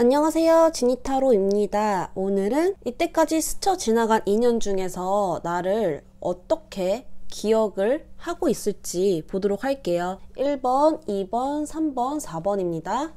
안녕하세요 지니타로입니다 오늘은 이때까지 스쳐 지나간 인연 중에서 나를 어떻게 기억을 하고 있을지 보도록 할게요 1번 2번 3번 4번입니다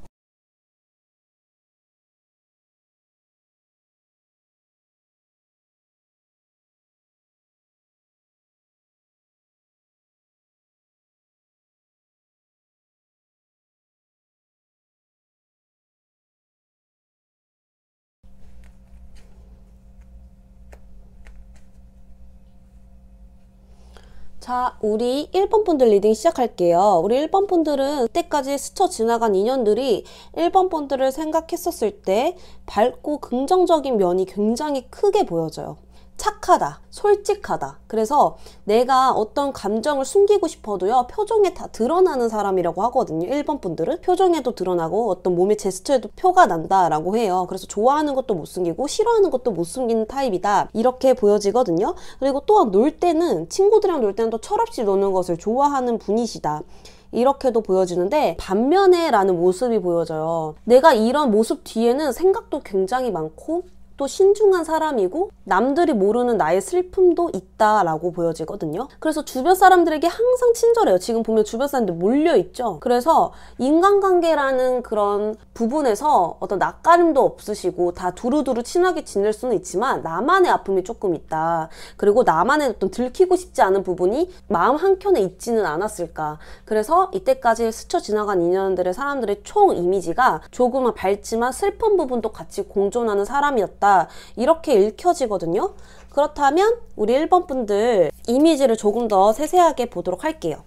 자 우리 1번 펀드 리딩 시작할게요 우리 1번 펀드는 그때까지 스쳐 지나간 인연들이 1번 펀드를 생각했었을 때 밝고 긍정적인 면이 굉장히 크게 보여져요 착하다, 솔직하다. 그래서 내가 어떤 감정을 숨기고 싶어도요, 표정에 다 드러나는 사람이라고 하거든요. 1번 분들은. 표정에도 드러나고 어떤 몸의 제스처에도 표가 난다라고 해요. 그래서 좋아하는 것도 못 숨기고 싫어하는 것도 못 숨기는 타입이다. 이렇게 보여지거든요. 그리고 또한 놀 때는, 친구들이랑 놀 때는 또 철없이 노는 것을 좋아하는 분이시다. 이렇게도 보여지는데 반면에 라는 모습이 보여져요. 내가 이런 모습 뒤에는 생각도 굉장히 많고 또 신중한 사람이고 남들이 모르는 나의 슬픔도 있다라고 보여지거든요. 그래서 주변 사람들에게 항상 친절해요. 지금 보면 주변 사람들 몰려있죠. 그래서 인간관계라는 그런 부분에서 어떤 낯가림도 없으시고 다 두루두루 친하게 지낼 수는 있지만 나만의 아픔이 조금 있다. 그리고 나만의 어떤 들키고 싶지 않은 부분이 마음 한켠에 있지는 않았을까. 그래서 이때까지 스쳐 지나간 인연들의 사람들의 총 이미지가 조금은 밝지만 슬픈 부분도 같이 공존하는 사람이었다. 있다. 이렇게 읽혀지거든요. 그렇다면 우리 1번 분들 이미지를 조금 더 세세하게 보도록 할게요.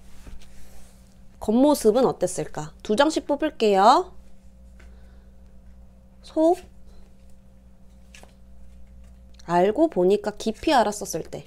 겉모습은 어땠을까? 두 장씩 뽑을게요. 속 알고 보니까 깊이 알았었을 때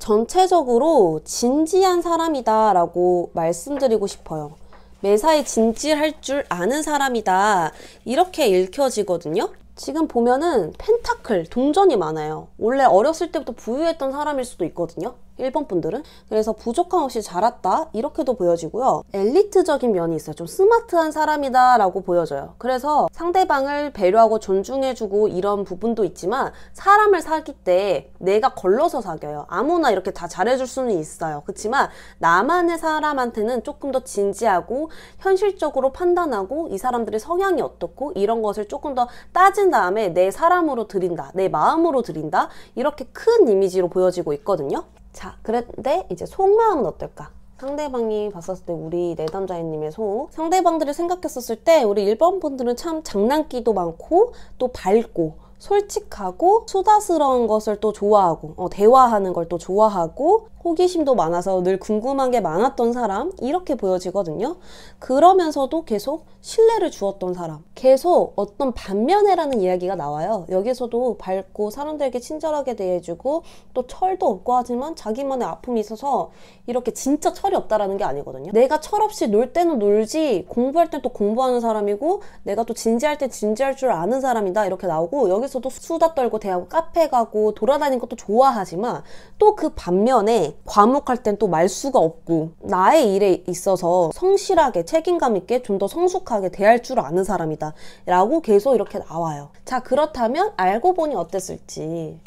전체적으로 진지한 사람이다 라고 말씀드리고 싶어요. 매사에 진질할 줄 아는 사람이다 이렇게 읽혀지거든요 지금 보면은 펜타클 동전이 많아요 원래 어렸을 때부터 부유했던 사람일 수도 있거든요 일번 분들은 그래서 부족함 없이 자랐다 이렇게도 보여지고요 엘리트적인 면이 있어요 좀 스마트한 사람이다 라고 보여져요 그래서 상대방을 배려하고 존중해주고 이런 부분도 있지만 사람을 사귈 때 내가 걸러서 사겨요 아무나 이렇게 다 잘해줄 수는 있어요 그렇지만 나만의 사람한테는 조금 더 진지하고 현실적으로 판단하고 이 사람들의 성향이 어떻고 이런 것을 조금 더 따진 다음에 내 사람으로 드린다 내 마음으로 드린다 이렇게 큰 이미지로 보여지고 있거든요 자, 그런데 이제 속마음은 어떨까? 상대방이 봤었을 때 우리 내담자님의 속 상대방들을 생각했었을 때 우리 일본 분들은 참 장난기도 많고 또 밝고 솔직하고 수다스러운 것을 또 좋아하고 어, 대화하는 걸 또 좋아하고 호기심도 많아서 늘 궁금한 게 많았던 사람 이렇게 보여지거든요. 그러면서도 계속 신뢰를 주었던 사람 계속 어떤 반면에라는 이야기가 나와요. 여기서도 밝고 사람들에게 친절하게 대해주고 또 철도 없고 하지만 자기만의 아픔이 있어서 이렇게 진짜 철이 없다라는 게 아니거든요. 내가 철없이 놀 때는 놀지 공부할 때또 공부하는 사람이고 내가 또 진지할 때 진지할 줄 아는 사람이다 이렇게 나오고 여기서도 수다 떨고 대하고 카페 가고 돌아다니는 것도 좋아하지만 또 그 반면에 과묵할 땐 또 말수가 없고 나의 일에 있어서 성실하게 책임감 있게 좀 더 성숙하게 대할 줄 아는 사람이다 라고 계속 이렇게 나와요 자 그렇다면 알고 보니 어땠을지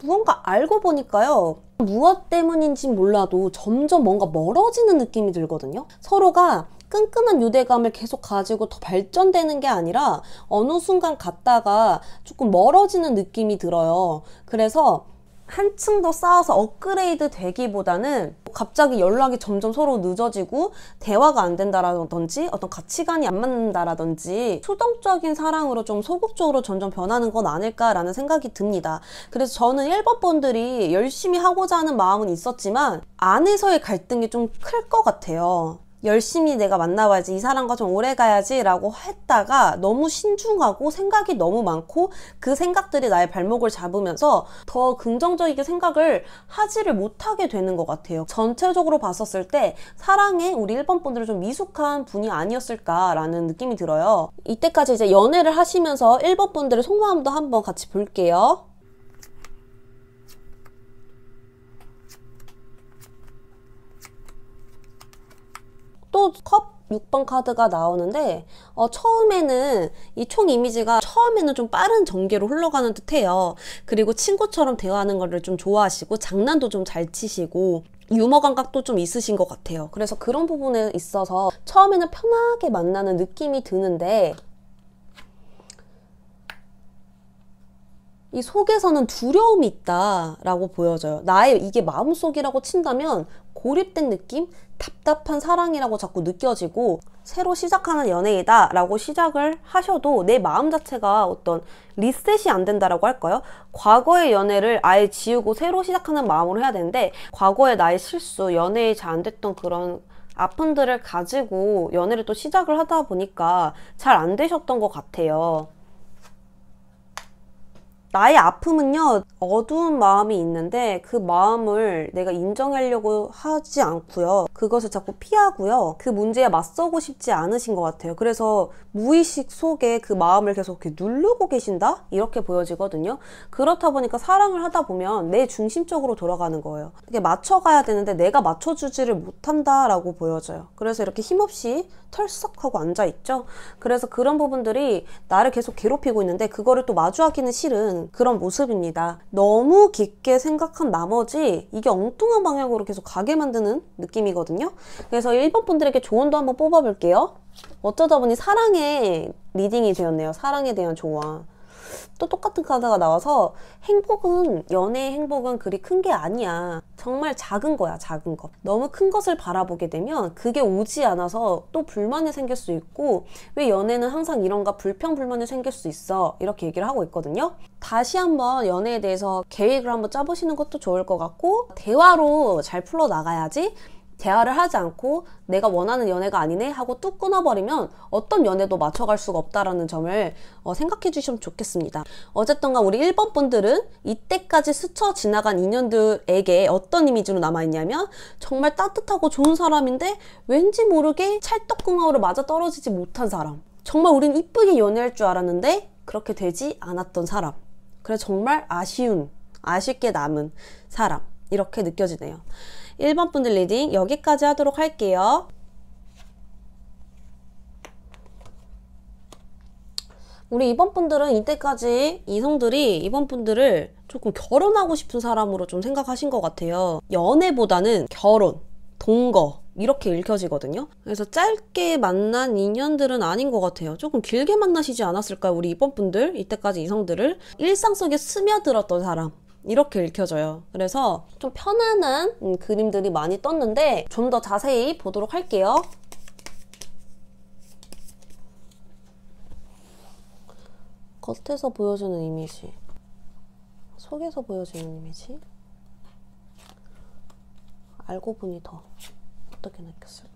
무언가 알고 보니까요 무엇 때문인지 몰라도 점점 뭔가 멀어지는 느낌이 들거든요 서로가 끈끈한 유대감을 계속 가지고 더 발전되는 게 아니라 어느 순간 갔다가 조금 멀어지는 느낌이 들어요. 그래서 한층 더 쌓아서 업그레이드 되기보다는 갑자기 연락이 점점 서로 늦어지고 대화가 안 된다라든지 어떤 가치관이 안 맞는다라든지 수동적인 사랑으로 좀 소극적으로 점점 변하는 건 아닐까라는 생각이 듭니다. 그래서 저는 1번 분들이 열심히 하고자 하는 마음은 있었지만 안에서의 갈등이 좀 클 것 같아요. 열심히 내가 만나봐야지 이 사람과 좀 오래 가야지 라고 했다가 너무 신중하고 생각이 너무 많고 그 생각들이 나의 발목을 잡으면서 더 긍정적이게 생각을 하지를 못하게 되는 것 같아요 전체적으로 봤었을 때 사랑에 우리 1번 분들은 좀 미숙한 분이 아니었을까라는 느낌이 들어요 이때까지 이제 연애를 하시면서 1번 분들의 속마음도 한번 같이 볼게요 또컵 6번 카드가 나오는데 어, 처음에는 이 총 이미지가 처음에는 좀 빠른 전개로 흘러가는 듯해요. 그리고 친구처럼 대화하는 거를 좀 좋아하시고 장난도 좀 잘 치시고 유머 감각도 좀 있으신 것 같아요. 그래서 그런 부분에 있어서 처음에는 편하게 만나는 느낌이 드는데 이 속에서는 두려움이 있다라고 보여져요. 나의 이게 마음속이라고 친다면 고립된 느낌? 답답한 사랑이라고 자꾸 느껴지고 새로 시작하는 연애이다 라고 시작을 하셔도 내 마음 자체가 어떤 리셋이 안 된다라고 할까요? 과거의 연애를 아예 지우고 새로 시작하는 마음으로 해야 되는데 과거의 나의 실수, 연애에 잘 안 됐던 그런 아픔들을 가지고 연애를 또 시작을 하다 보니까 잘 안 되셨던 것 같아요. 나의 아픔은요 어두운 마음이 있는데 그 마음을 내가 인정하려고 하지 않고요 그것을 자꾸 피하고요 그 문제에 맞서고 싶지 않으신 것 같아요 그래서 무의식 속에 그 마음을 계속 이렇게 누르고 계신다 이렇게 보여지거든요 그렇다 보니까 사랑을 하다 보면 내 중심적으로 돌아가는 거예요 이게 맞춰가야 되는데 내가 맞춰주지를 못한다라고 보여져요 그래서 이렇게 힘없이 털썩하고 앉아 있죠 그래서 그런 부분들이 나를 계속 괴롭히고 있는데 그거를 또 마주하기는 싫은 그런 모습입니다. 너무 깊게 생각한 나머지 이게 엉뚱한 방향으로 계속 가게 만드는 느낌이거든요. 그래서 1번 분들에게 조언도 한번 뽑아볼게요. 어쩌다 보니 사랑의 리딩이 되었네요. 사랑에 대한 조언. 또 똑같은 카드가 나와서 행복은 연애의 행복은 그리 큰 게 아니야. 정말 작은 거야, 작은 것. 너무 큰 것을 바라보게 되면 그게 오지 않아서 또 불만이 생길 수 있고 왜 연애는 항상 이런가 불평 불만이 생길 수 있어 이렇게 얘기를 하고 있거든요. 다시 한번 연애에 대해서 계획을 한번 짜보시는 것도 좋을 것 같고 대화로 잘 풀어 나가야지. 대화를 하지 않고 내가 원하는 연애가 아니네 하고 뚝 끊어버리면 어떤 연애도 맞춰갈 수가 없다라는 점을 어, 생각해 주시면 좋겠습니다. 어쨌든간 우리 1번 분들은 이때까지 스쳐 지나간 인연들에게 어떤 이미지로 남아있냐면 정말 따뜻하고 좋은 사람인데 왠지 모르게 찰떡궁합으로 맞아떨어지지 못한 사람 정말 우린 이쁘게 연애할 줄 알았는데 그렇게 되지 않았던 사람 그래 정말 아쉬운 아쉽게 남은 사람 이렇게 느껴지네요. 1번 분들 리딩 여기까지 하도록 할게요. 우리 2번 분들은 이때까지 이성들이 2번 분들을 조금 결혼하고 싶은 사람으로 좀 생각하신 것 같아요. 연애보다는 결혼, 동거 이렇게 읽혀지거든요. 그래서 짧게 만난 인연들은 아닌 것 같아요. 조금 길게 만나시지 않았을까요? 우리 2번 분들, 이때까지 이성들을 일상 속에 스며들었던 사람 이렇게 읽혀져요. 그래서 좀 편안한 음, 그림들이 많이 떴는데 좀 더 자세히 보도록 할게요. 겉에서 보여주는 이미지 속에서 보여주는 이미지 알고 보니 더 어떻게 느꼈을까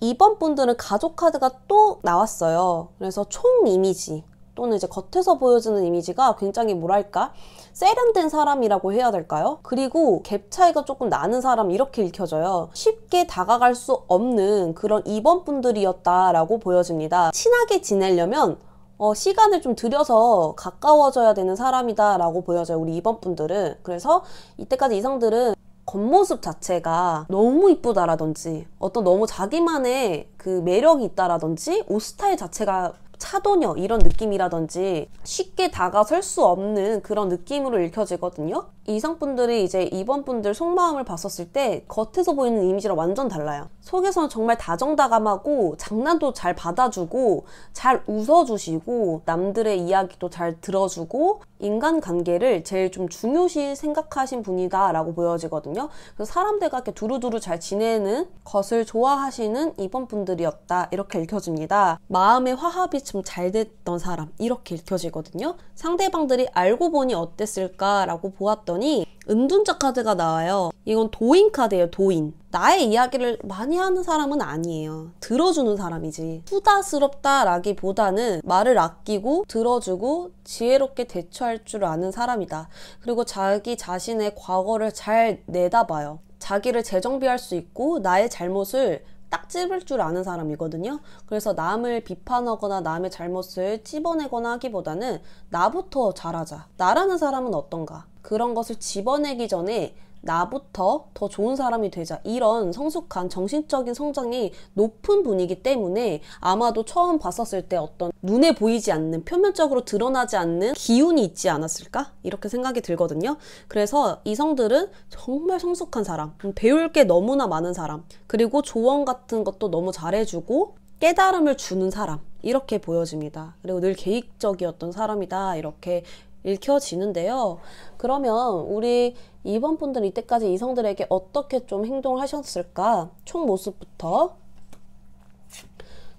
이번 분들은 가족 카드가 또 나왔어요. 그래서 총 이미지 또는 이제 겉에서 보여지는 이미지가 굉장히 뭐랄까 세련된 사람이라고 해야 될까요? 그리고 갭 차이가 조금 나는 사람 이렇게 읽혀져요. 쉽게 다가갈 수 없는 그런 2번 분들이었다라고 보여집니다. 친하게 지내려면 어, 시간을 좀 들여서 가까워져야 되는 사람이다라고 보여져요. 우리 2번 분들은. 그래서 이때까지 이성들은 겉모습 자체가 너무 이쁘다라든지 어떤 너무 자기만의 그 매력이 있다라든지 옷 스타일 자체가 차도녀 이런 느낌이라든지 쉽게 다가설 수 없는 그런 느낌으로 읽혀지거든요. 이성분들이 이제 이번 분들 속마음을 봤었을 때 겉에서 보이는 이미지랑 완전 달라요. 속에서는 정말 다정다감하고 장난도 잘 받아주고 잘 웃어주시고 남들의 이야기도 잘 들어주고 인간관계를 제일 좀 중요시 생각하신 분이다라고 보여지거든요. 그래서 사람들과 이렇게 두루두루 잘 지내는 것을 좋아하시는 이번 분들이었다 이렇게 읽혀집니다. 마음의 화합이 좀잘 됐던 사람 이렇게 읽혀지거든요. 상대방들이 알고 보니 어땠을까라고 보았더니 은둔자 카드가 나와요. 이건 도인 카드예요, 도인. 나의 이야기를 많이 하는 사람은 아니에요. 들어주는 사람이지. 투다스럽다라기보다는 말을 아끼고 들어주고 지혜롭게 대처할 줄 아는 사람이다. 그리고 자기 자신의 과거를 잘 내다봐요. 자기를 재정비할 수 있고 나의 잘못을 딱 찝을 줄 아는 사람이거든요. 그래서 남을 비판하거나 남의 잘못을 집어내거나 하기보다는 나부터 잘하자. 나라는 사람은 어떤가? 그런 것을 집어내기 전에 나부터 더 좋은 사람이 되자 이런 성숙한 정신적인 성장이 높은 분이기 때문에 아마도 처음 봤었을 때 어떤 눈에 보이지 않는 표면적으로 드러나지 않는 기운이 있지 않았을까 이렇게 생각이 들거든요 그래서 이성들은 정말 성숙한 사람 배울 게 너무나 많은 사람 그리고 조언 같은 것도 너무 잘해주고 깨달음을 주는 사람 이렇게 보여집니다. 그리고 늘 계획적이었던 사람이다 이렇게 읽혀지는데요. 그러면 우리 2번 분들 이때까지 이성들에게 어떻게 좀 행동을 하셨을까? 총 모습부터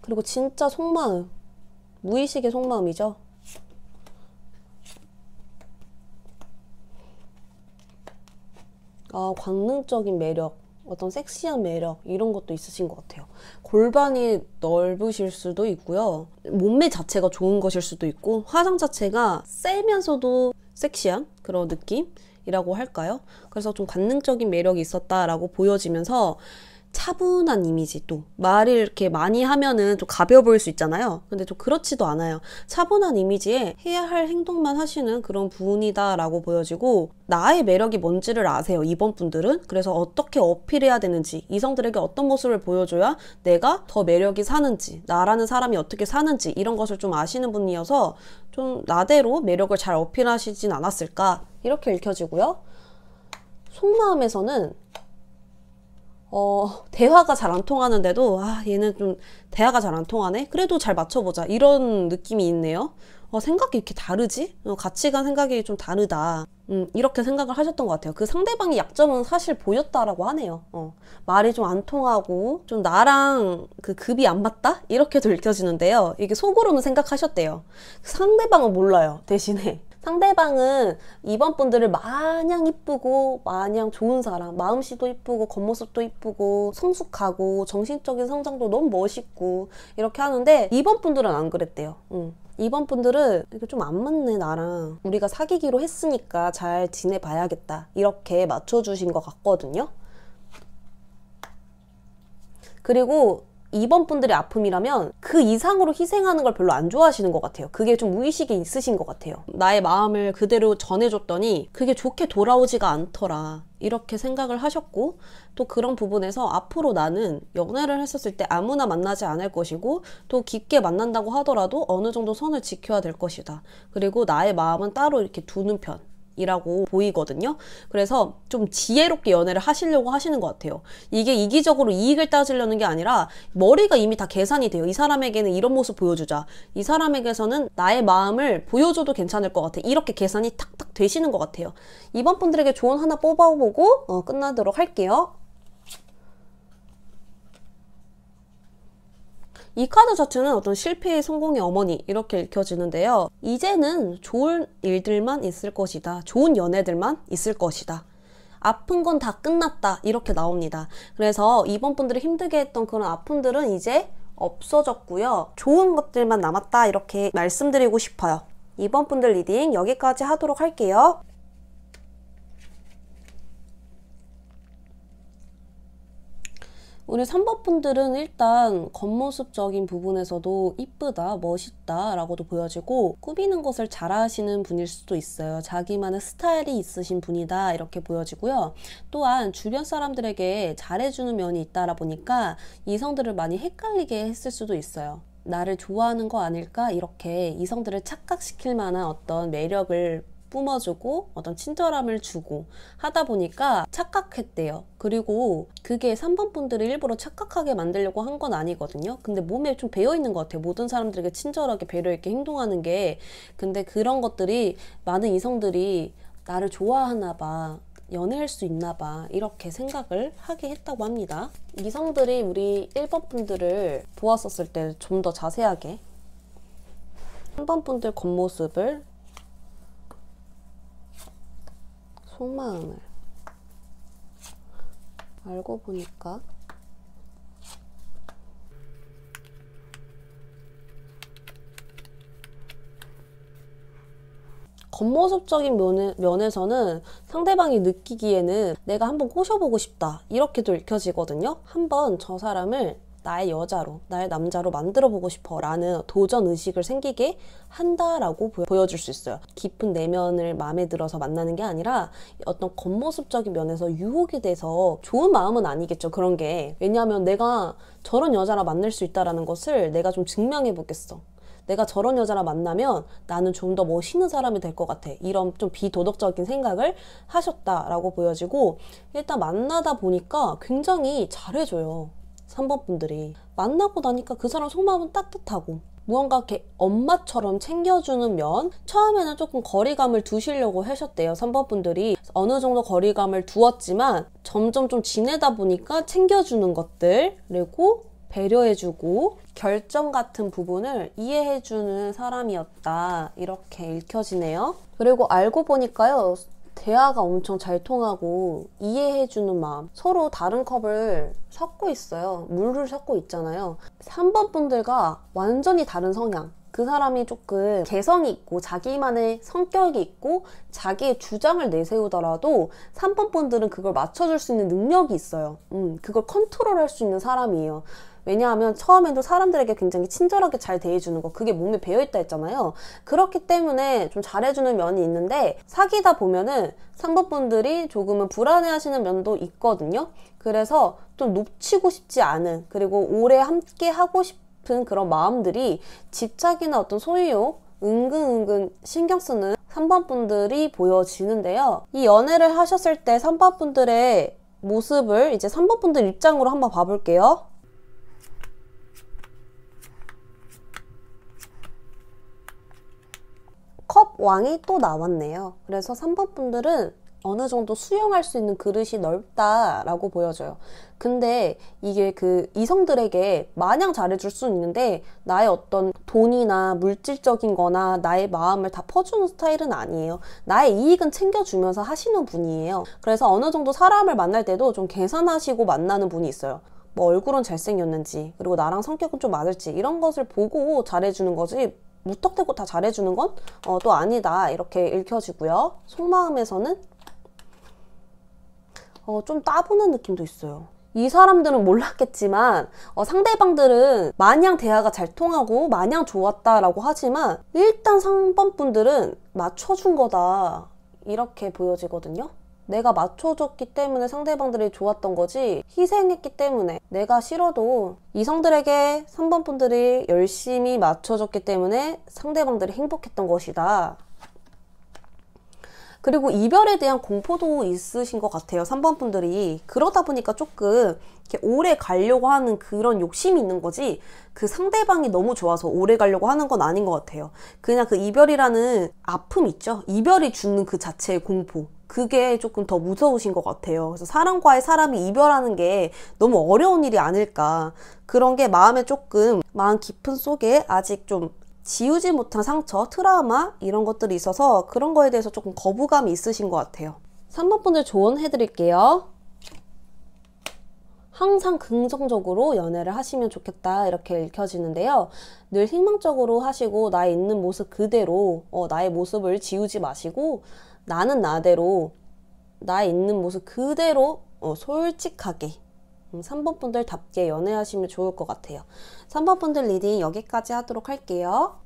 그리고 진짜 속마음 무의식의 속마음이죠. 아, 광능적인 매력 어떤 섹시한 매력 이런 것도 있으신 것 같아요. 골반이 넓으실 수도 있고요. 몸매 자체가 좋은 것일 수도 있고 화장 자체가 세면서도 섹시한 그런 느낌? 이라고 할까요? 그래서 좀 관능적인 매력이 있었다라고 보여지면서 차분한 이미지 또 말을 이렇게 많이 하면은 좀 가벼워 보일 수 있잖아요 근데 좀 그렇지도 않아요 차분한 이미지에 해야 할 행동만 하시는 그런 분이다 라고 보여지고 나의 매력이 뭔지를 아세요 이번 분들은 그래서 어떻게 어필해야 되는지 이성들에게 어떤 모습을 보여줘야 내가 더 매력이 사는지 나라는 사람이 어떻게 사는지 이런 것을 좀 아시는 분이어서 좀 나대로 매력을 잘 어필하시진 않았을까 이렇게 읽혀지고요 속마음에서는 어, 대화가 잘 안 통하는데도, 아, 얘는 좀 대화가 잘 안 통하네? 그래도 잘 맞춰보자. 이런 느낌이 있네요. 어, 생각이 이렇게 다르지? 어, 가치관 생각이 좀 다르다. 음, 이렇게 생각을 하셨던 것 같아요. 그 상대방의 약점은 사실 보였다라고 하네요. 어, 말이 좀 안 통하고, 좀 나랑 그 급이 안 맞다? 이렇게도 읽혀지는데요. 이게 속으로는 생각하셨대요. 그 상대방은 몰라요. 대신에. 상대방은 이번 분들을 마냥 이쁘고 마냥 좋은 사람 마음씨도 이쁘고 겉모습도 이쁘고 성숙하고 정신적인 성장도 너무 멋있고 이렇게 하는데 이번 분들은 안 그랬대요 응. 이번 분들은 이거 좀 안 맞네 나랑 우리가 사귀기로 했으니까 잘 지내봐야겠다 이렇게 맞춰주신 것 같거든요 그리고 2번 분들의 아픔이라면 그 이상으로 희생하는 걸 별로 안 좋아하시는 것 같아요. 그게 좀 무의식이 있으신 것 같아요. 나의 마음을 그대로 전해줬더니 그게 좋게 돌아오지가 않더라. 이렇게 생각을 하셨고 또 그런 부분에서 앞으로 나는 연애를 했었을 때 아무나 만나지 않을 것이고 또 깊게 만난다고 하더라도 어느 정도 선을 지켜야 될 것이다. 그리고 나의 마음은 따로 이렇게 두는 편. 이라고 보이거든요. 그래서 좀 지혜롭게 연애를 하시려고 하시는 것 같아요. 이게 이기적으로 이익을 따지려는 게 아니라 머리가 이미 다 계산이 돼요. 이 사람에게는 이런 모습 보여주자. 이 사람에게서는 나의 마음을 보여줘도 괜찮을 것 같아. 이렇게 계산이 탁탁 되시는 것 같아요. 이번 분들에게 조언 하나 뽑아보고 어, 끝나도록 할게요. 이 카드 자체는 어떤 실패의 성공의 어머니 이렇게 읽혀지는데요. 이제는 좋은 일들만 있을 것이다. 좋은 연애들만 있을 것이다. 아픈 건 다 끝났다. 이렇게 나옵니다. 그래서 이번 분들이 힘들게 했던 그런 아픔들은 이제 없어졌고요. 좋은 것들만 남았다. 이렇게 말씀드리고 싶어요. 이번 분들 리딩 여기까지 하도록 할게요. 우리 3번분들은 일단 겉모습적인 부분에서도 이쁘다, 멋있다 라고도 보여지고 꾸미는 것을 잘하시는 분일 수도 있어요. 자기만의 스타일이 있으신 분이다 이렇게 보여지고요. 또한 주변 사람들에게 잘해주는 면이 있다라 보니까 이성들을 많이 헷갈리게 했을 수도 있어요. 나를 좋아하는 거 아닐까 이렇게 이성들을 착각시킬 만한 어떤 매력을 뿜어주고 어떤 친절함을 주고 하다 보니까 착각했대요. 그리고 그게 3번 분들을 일부러 착각하게 만들려고 한 건 아니거든요. 근데 몸에 좀 배어 있는 것 같아요. 모든 사람들에게 친절하게 배려 있게 행동하는 게 근데 그런 것들이 많은 이성들이 나를 좋아하나 봐. 연애할 수 있나 봐 이렇게 생각을 하게 했다고 합니다 이성들이 우리 1번 분들을 보았었을 때 좀 더 자세하게 3번 분들 겉모습을 속마음을 알고 보니까 겉모습적인 면에, 면에서는 상대방이 느끼기에는 내가 한번 꼬셔보고 싶다 이렇게도 읽혀지거든요 한번 저 사람을 나의 여자로, 나의 남자로 만들어 보고 싶어 라는 도전 의식을 생기게 한다라고 보여줄 수 있어요. 깊은 내면을 마음에 들어서 만나는 게 아니라 어떤 겉모습적인 면에서 유혹이 돼서 좋은 마음은 아니겠죠. 그런 게. 왜냐하면 내가 저런 여자라 만날 수 있다라는 것을 내가 좀 증명해 보겠어. 내가 저런 여자랑 만나면 나는 좀 더 멋있는 사람이 될 것 같아. 이런 좀 비도덕적인 생각을 하셨다라고 보여지고, 일단 만나다 보니까 굉장히 잘해줘요. 3번분들이 만나고 나니까 그 사람 속마음은 따뜻하고 무언가 이렇게 엄마처럼 챙겨주는 면 처음에는 조금 거리감을 두시려고 하셨대요 3번분들이 어느 정도 거리감을 두었지만 점점 좀 지내다 보니까 챙겨주는 것들 그리고 배려해주고 결정 같은 부분을 이해해주는 사람이었다 이렇게 읽혀지네요 그리고 알고 보니까요 대화가 엄청 잘 통하고 이해해주는 마음 서로 다른 컵을 섞고 있어요 물을 섞고 있잖아요 3번 분들과 완전히 다른 성향 그 사람이 조금 개성이 있고 자기만의 성격이 있고 자기의 주장을 내세우더라도 3번 분들은 그걸 맞춰줄 수 있는 능력이 있어요 음, 그걸 컨트롤할 수 있는 사람이에요 왜냐하면 처음에도 사람들에게 굉장히 친절하게 잘 대해주는 거 그게 몸에 배어있다 했잖아요. 그렇기 때문에 좀 잘해주는 면이 있는데 사귀다 보면은 상법분들이 조금은 불안해하시는 면도 있거든요. 그래서 좀 놓치고 싶지 않은 그리고 오래 함께 하고 싶은 그런 마음들이 집착이나 어떤 소유욕 은근은근 신경 쓰는 3번 분들이 보여지는데요. 이 연애를 하셨을 때 3번 분들의 모습을 이제 3번 분들 입장으로 한번 봐볼게요. 컵 왕이 또 나왔네요. 그래서 3번 분들은 어느 정도 수용할 수 있는 그릇이 넓다라고 보여져요. 근데 이게 그 이성들에게 마냥 잘해줄 수는 있는데 나의 어떤 돈이나 물질적인 거나 나의 마음을 다 퍼주는 스타일은 아니에요. 나의 이익은 챙겨주면서 하시는 분이에요. 그래서 어느 정도 사람을 만날 때도 좀 계산하시고 만나는 분이 있어요. 뭐 얼굴은 잘생겼는지 그리고 나랑 성격은 좀 맞을지 이런 것을 보고 잘해주는 거지 무턱대고 다 잘해주는 건또 어, 아니다 이렇게 읽혀지고요. 속마음에서는 어, 좀따보는 느낌도 있어요. 이 사람들은 몰랐겠지만 어, 상대방들은 마냥 대화가 잘 통하고 마냥 좋았다라고 하지만 일단 상반분들은 맞춰준 거다 이렇게 보여지거든요. 내가 맞춰줬기 때문에 상대방들이 좋았던 거지 희생했기 때문에 내가 싫어도 이성들에게 3번 분들이 열심히 맞춰줬기 때문에 상대방들이 행복했던 것이다. 그리고 이별에 대한 공포도 있으신 것 같아요. 3번 분들이. 그러다 보니까 조금 이렇게 오래 가려고 하는 그런 욕심이 있는 거지 그 상대방이 너무 좋아서 오래 가려고 하는 건 아닌 것 같아요. 그냥 그 이별이라는 아픔 있죠? 이별이 주는 그 자체의 공포. 그게 조금 더 무서우신 것 같아요. 그래서 사람과의 사람이 이별하는 게 너무 어려운 일이 아닐까. 그런 게 마음에 조금, 마음 깊은 속에 아직 좀 지우지 못한 상처, 트라우마, 이런 것들이 있어서 그런 거에 대해서 조금 거부감이 있으신 것 같아요. 3번 분들 조언해 드릴게요. 항상 긍정적으로 연애를 하시면 좋겠다 이렇게 읽혀지는데요. 늘 희망적으로 하시고 나의 있는 모습 그대로 어, 나의 모습을 지우지 마시고 나는 나대로 나 있는 모습 그대로 어, 솔직하게 3번 음, 분들답게 연애하시면 좋을 것 같아요. 3번 분들 리딩 여기까지 하도록 할게요.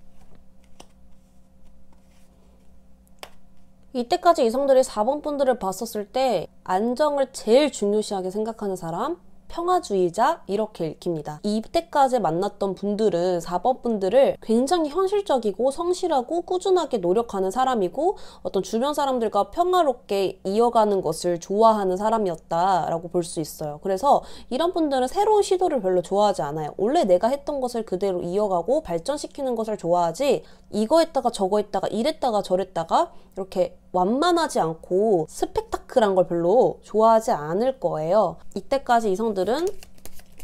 이때까지 이성들이 4번 분들을 봤었을 때 안정을 제일 중요시하게 생각하는 사람 평화주의자 이렇게 읽힙니다. 이때까지 만났던 분들은 4번 분들을 굉장히 현실적이고 성실하고 꾸준하게 노력하는 사람이고 어떤 주변 사람들과 평화롭게 이어가는 것을 좋아하는 사람이었다라고 볼 수 있어요. 그래서 이런 분들은 새로운 시도를 별로 좋아하지 않아요. 원래 내가 했던 것을 그대로 이어가고 발전시키는 것을 좋아하지 이거 했다가 저거 했다가 이랬다가 저랬다가 이렇게 완만하지 않고 스펙타클한 걸 별로 좋아하지 않을 거예요. 이때까지 이성들은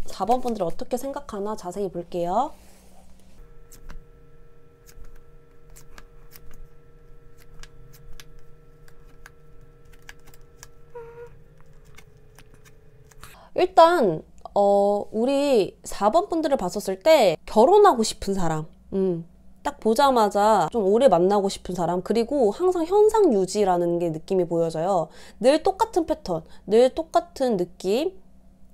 4번 분들을 어떻게 생각하나 자세히 볼게요. 일단 어, 우리 4번 분들을 봤었을 때 결혼하고 싶은 사람 음, 딱 보자마자 좀 오래 만나고 싶은 사람 그리고 항상 현상 유지라는 게 느낌이 보여져요. 늘 똑같은 패턴, 늘 똑같은 느낌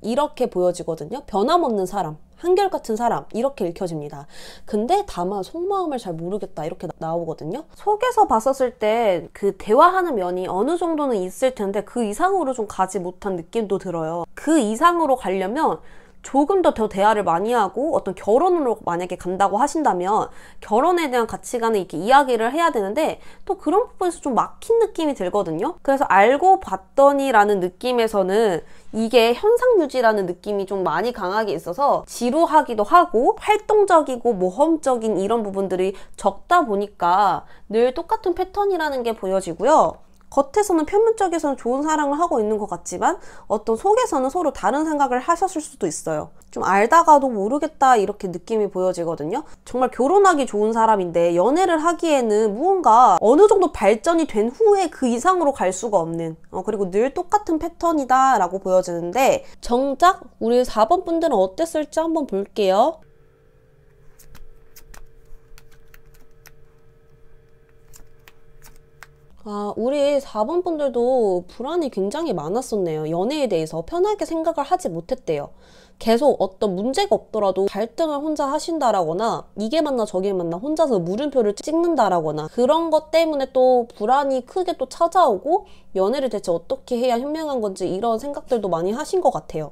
이렇게 보여지거든요. 변함없는 사람. 한결같은 사람 이렇게 읽혀집니다. 근데 다만 속마음을 잘 모르겠다 이렇게 나오거든요. 속에서 봤었을 때 그 대화하는 면이 어느 정도는 있을 텐데 그 이상으로 좀 가지 못한 느낌도 들어요. 그 이상으로 가려면 조금 더 더 대화를 많이 하고 어떤 결혼으로 만약에 간다고 하신다면 결혼에 대한 가치관을 이렇게 이야기를 해야 되는데 또 그런 부분에서 좀 막힌 느낌이 들거든요. 그래서 알고 봤더니라는 느낌에서는 이게 현상 유지라는 느낌이 좀 많이 강하게 있어서 지루하기도 하고 활동적이고 모험적인 이런 부분들이 적다 보니까 늘 똑같은 패턴이라는 게 보여지고요. 겉에서는 표면적에서는 좋은 사랑을 하고 있는 것 같지만 어떤 속에서는 서로 다른 생각을 하셨을 수도 있어요. 좀 알다가도 모르겠다 이렇게 느낌이 보여지거든요. 정말 결혼하기 좋은 사람인데 연애를 하기에는 무언가 어느 정도 발전이 된 후에 그 이상으로 갈 수가 없는 어, 그리고 늘 똑같은 패턴이다 라고 보여지는데 정작 우리 4번 분들은 어땠을지 한번 볼게요. 아, 우리 4번 분들도 불안이 굉장히 많았었네요. 연애에 대해서 편하게 생각을 하지 못했대요. 계속 어떤 문제가 없더라도 갈등을 혼자 하신다라거나 이게 맞나 저게 맞나 혼자서 물음표를 찍는다라거나 그런 것 때문에 또 불안이 크게 또 찾아오고 연애를 대체 어떻게 해야 현명한 건지 이런 생각들도 많이 하신 것 같아요.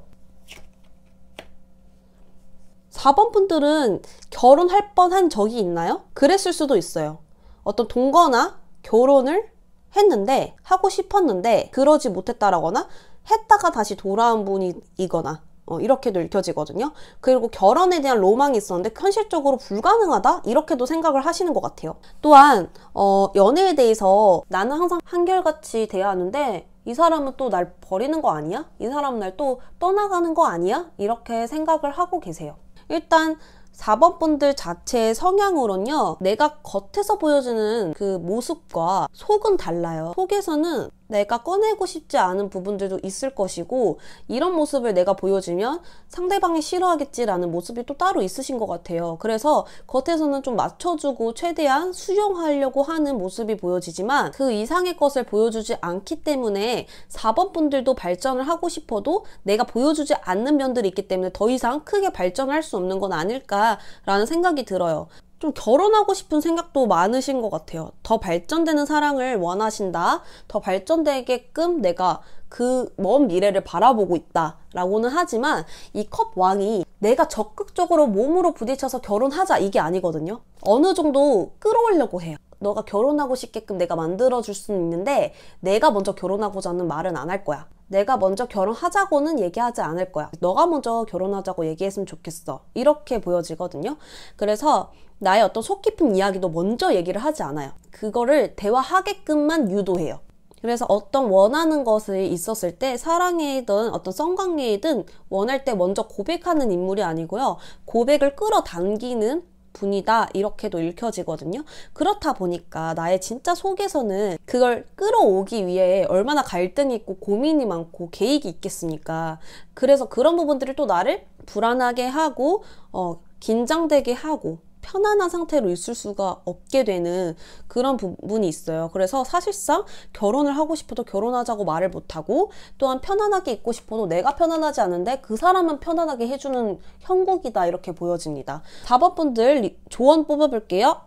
4번 분들은 결혼할 뻔한 적이 있나요? 그랬을 수도 있어요. 어떤 동거나 결혼을 했는데 하고 싶었는데 그러지 못했다라거나 했다가 다시 돌아온 분이거나 어, 이렇게도 읽혀지거든요. 그리고 결혼에 대한 로망이 있었는데 현실적으로 불가능하다? 이렇게도 생각을 하시는 것 같아요. 또한 어, 연애에 대해서 나는 항상 한결같이 대하는데 이 사람은 또 날 버리는 거 아니야? 이 사람은 날 또 떠나가는 거 아니야? 이렇게 생각을 하고 계세요. 일단 4번 분들 자체의 성향으론요 내가 겉에서 보여주는 그 모습과 속은 달라요 속에서는 내가 꺼내고 싶지 않은 부분들도 있을 것이고 이런 모습을 내가 보여주면 상대방이 싫어하겠지라는 모습이 또 따로 있으신 것 같아요. 그래서 겉에서는 좀 맞춰주고 최대한 수용하려고 하는 모습이 보여지지만 그 이상의 것을 보여주지 않기 때문에 4번 분들도 발전을 하고 싶어도 내가 보여주지 않는 면들이 있기 때문에 더 이상 크게 발전할 수 없는 건 아닐까라는 생각이 들어요. 좀 결혼하고 싶은 생각도 많으신 것 같아요. 더 발전되는 사랑을 원하신다. 더 발전되게끔 내가 그 먼 미래를 바라보고 있다. 라고는 하지만 이 컵 왕이 내가 적극적으로 몸으로 부딪혀서 결혼하자 이게 아니거든요. 어느 정도 끌어올려고 해요. 너가 결혼하고 싶게끔 내가 만들어줄 수는 있는데 내가 먼저 결혼하고자는 말은 안 할 거야. 내가 먼저 결혼하자고는 얘기하지 않을 거야. 너가 먼저 결혼하자고 얘기했으면 좋겠어. 이렇게 보여지거든요. 그래서 나의 어떤 속 깊은 이야기도 먼저 얘기를 하지 않아요. 그거를 대화하게끔만 유도해요. 그래서 어떤 원하는 것을 있었을 때 사랑이든 어떤 성관계이든 원할 때 먼저 고백하는 인물이 아니고요. 고백을 끌어당기는 분이다 이렇게도 읽혀지거든요. 그렇다 보니까 나의 진짜 속에서는 그걸 끌어오기 위해 얼마나 갈등이 있고 고민이 많고 계획이 있겠습니까. 그래서 그런 부분들을 또 나를 불안하게 하고 어, 긴장되게 하고 편안한 상태로 있을 수가 없게 되는 그런 부분이 있어요. 그래서 사실상 결혼을 하고 싶어도 결혼하자고 말을 못하고 또한 편안하게 있고 싶어도 내가 편안하지 않은데 그 사람은 편안하게 해주는 형국이다 이렇게 보여집니다. 4번분들 조언 뽑아볼게요.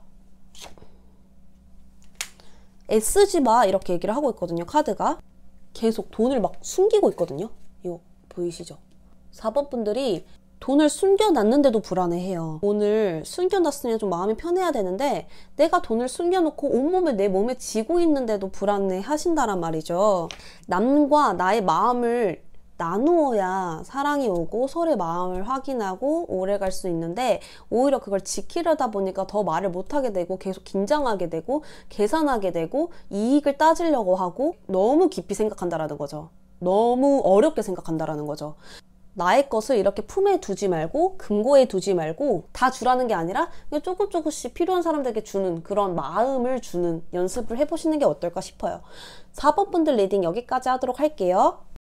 애쓰지 마 이렇게 얘기를 하고 있거든요 카드가 계속 돈을 막 숨기고 있거든요 이거 보이시죠 4번 분들이 돈을 숨겨놨는데도 불안해해요. 돈을 숨겨놨으면 좀 마음이 편해야 되는데 내가 돈을 숨겨놓고 온몸을내 몸에 쥐고 있는데도 불안해하신다란 말이죠. 남과 나의 마음을 나누어야 사랑이 오고 서로의 마음을 확인하고 오래 갈 수 있는데 오히려 그걸 지키려다 보니까 더 말을 못하게 되고 계속 긴장하게 되고 계산하게 되고 이익을 따지려고 하고 너무 깊이 생각한다라는 거죠. 너무 어렵게 생각한다라는 거죠. 나의 것을 이렇게 품에 두지 말고 금고에 두지 말고 다 주라는 게 아니라 조금 조금씩 필요한 사람들에게 주는 그런 마음을 주는 연습을 해보시는 게 어떨까 싶어요. 4번 분들 리딩 여기까지 하도록 할게요.